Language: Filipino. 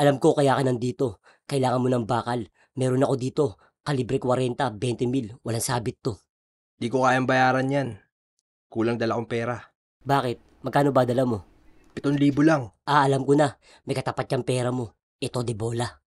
Alam ko kaya ka nandito. Kailangan mo ng bakal. Meron ako dito. Kalibre 40, 20 mil. Walang sabit to. Di ko kayang bayaran yan. Kulang dala kong pera. Bakit? Magkano ba dala mo? Pitong libo lang. Ah, alam ko na. May katapat yung pera mo. Ito de bola.